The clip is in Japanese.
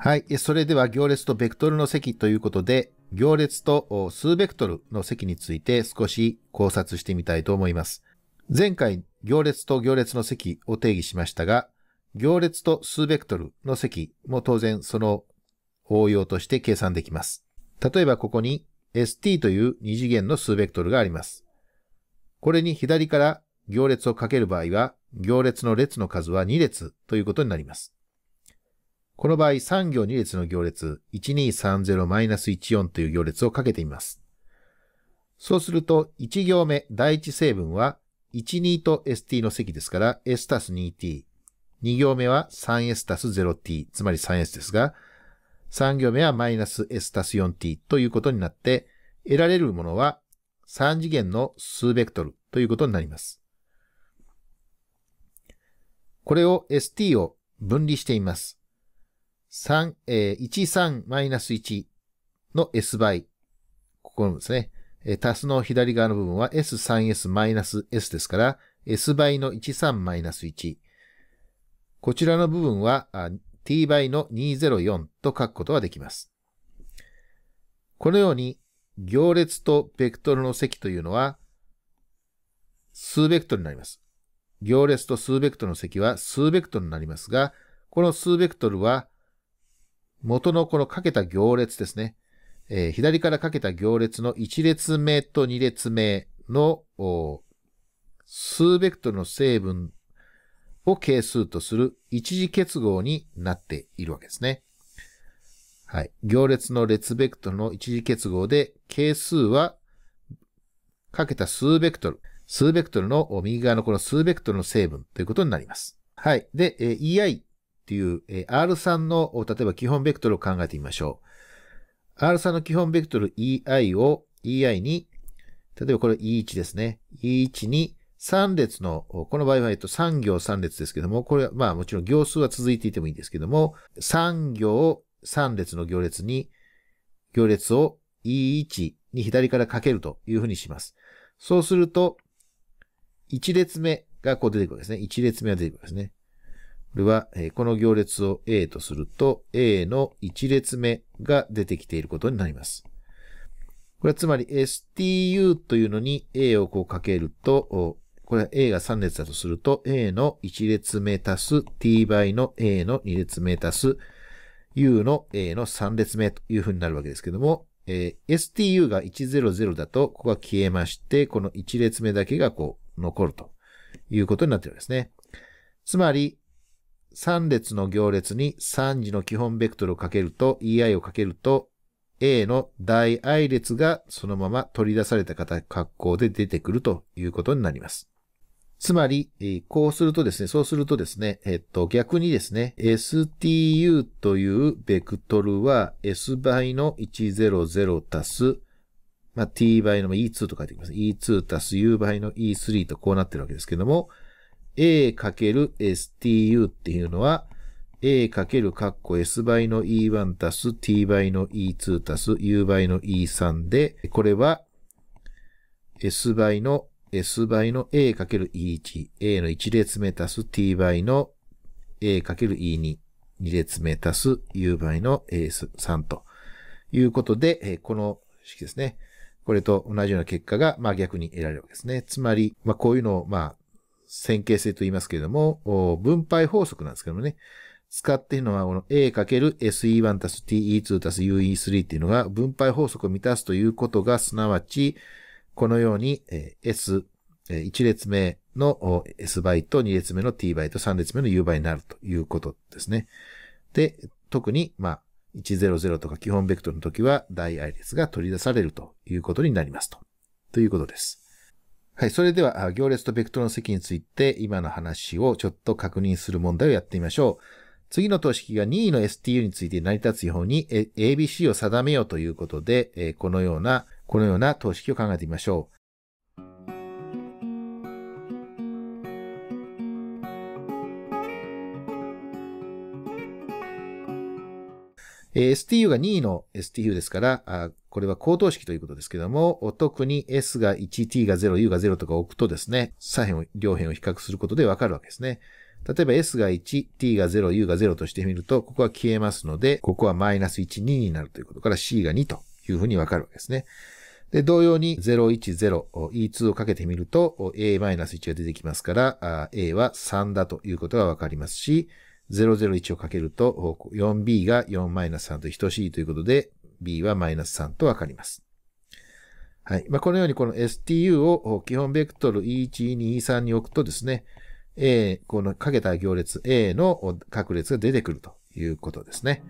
はい。それでは行列とベクトルの積ということで、行列と数ベクトルの積について少し考察してみたいと思います。前回、行列と行列の積を定義しましたが、行列と数ベクトルの積も当然その応用として計算できます。例えばここに st という二次元の数ベクトルがあります。これに左から行列をかける場合は、行列の列の数は2列ということになります。この場合3行2列の行列1230-14という行列をかけてみます。そうすると1行目第1成分は12と st の積ですから s たす 2t。2行目は 3s たす 0t、つまり 3s ですが、3行目はマイナス s たす 4t ということになって、得られるものは3次元の数ベクトルということになります。これを st を分離しています。3、えー、13マイナス1の S 倍。ここのですね、えー、足すの左側の部分は S3S マイナス S ですから、S 倍の13マイナス1。こちらの部分は t 倍の204と書くことができます。このように、行列とベクトルの積というのは、数ベクトルになります。行列と数ベクトルの積は数ベクトルになりますが、この数ベクトルは元のこのかけた行列ですね。えー、左からかけた行列の1列目と2列目の数ベクトルの成分を係数とする一次結合になっているわけですね。はい。行列の列ベクトルの一次結合で、係数はかけた数ベクトル、数ベクトルの右側のこの数ベクトルの成分ということになります。はい。で、えー、EI っていう、えー、R3 の、例えば基本ベクトルを考えてみましょう。R3 の基本ベクトル EI を EI に、例えばこれ E1 ですね。E1 に3列の、この場合は、えっと、3行3列ですけども、これは、まあもちろん行数は続いていてもいいんですけども、3行3列の行列に、行列を E1 に左からかけるというふうにします。そうすると、1列目がこう出てくるわけですね。1列目が出てくるわけですね。これは、この行列を A とすると、A の1列目が出てきていることになります。これはつまり STU というのに A をこうかけると、これは A が3列だとすると、A の1列目足す t 倍の A の2列目足す U の A の3列目というふうになるわけですけども、え STU が100だと、ここが消えまして、この1列目だけがこう残るということになっているわけですね。つまり、3列の行列に3次の基本ベクトルをかけると、EI をかけると、A の大 I 列がそのまま取り出された格好で出てくるということになります。つまり、こうするとですね、そうするとですね、えっと、逆にですね、STU というベクトルは S 倍の100足す、まあ、T 倍の E2 と書いてあります。E2 足す U 倍の E3 とこうなってるわけですけども、a×stu っていうのは、a かけるカッコ s 倍の e1 たす t 倍の e2 たす u 倍の e3 で、これは s 倍の s 倍の a かける e1、a の1列目たす t 倍の a かける e2、2列目たす u 倍の a3 ということで、この式ですね。これと同じような結果が、まあ逆に得られるわけですね。つまり、まあこういうのを、まあ線形性と言いますけれども、分配法則なんですけどもね、使っているのは、この A×SE1 たす TE2 たす UE3 っていうのが分配法則を満たすということが、すなわち、このように S、1列目の S 倍と2列目の T 倍と3列目の U 倍になるということですね。で、特に、まあ、100とか基本ベクトルの時は、大レ列が取り出されるということになりますと。ということです。はい。それでは、行列とベクトルの積について、今の話をちょっと確認する問題をやってみましょう。次の等式が任意の STU について成り立つように ABC を定めようということで、このような、このような等式を考えてみましょう。STU が2位の STU ですから、これは高等式ということですけども、特に S が 1T が0、U が0とか置くとですね、左辺を、両辺を比較することでわかるわけですね。例えば S が1、T が0、U が0としてみると、ここは消えますので、ここはマイナス1、2になるということから C が2というふうにわかるわけですね。で、同様に010、E2 をかけてみると、A-1 が出てきますから、A は3だということがわかりますし、001をかけると 4b が4-3と等しいということで、b は -3 とわかります。はい。まあ、このようにこの STU を基本ベクトル e 1 2 3に置くとですね、A、このかけた行列 A の確率が出てくるということですね。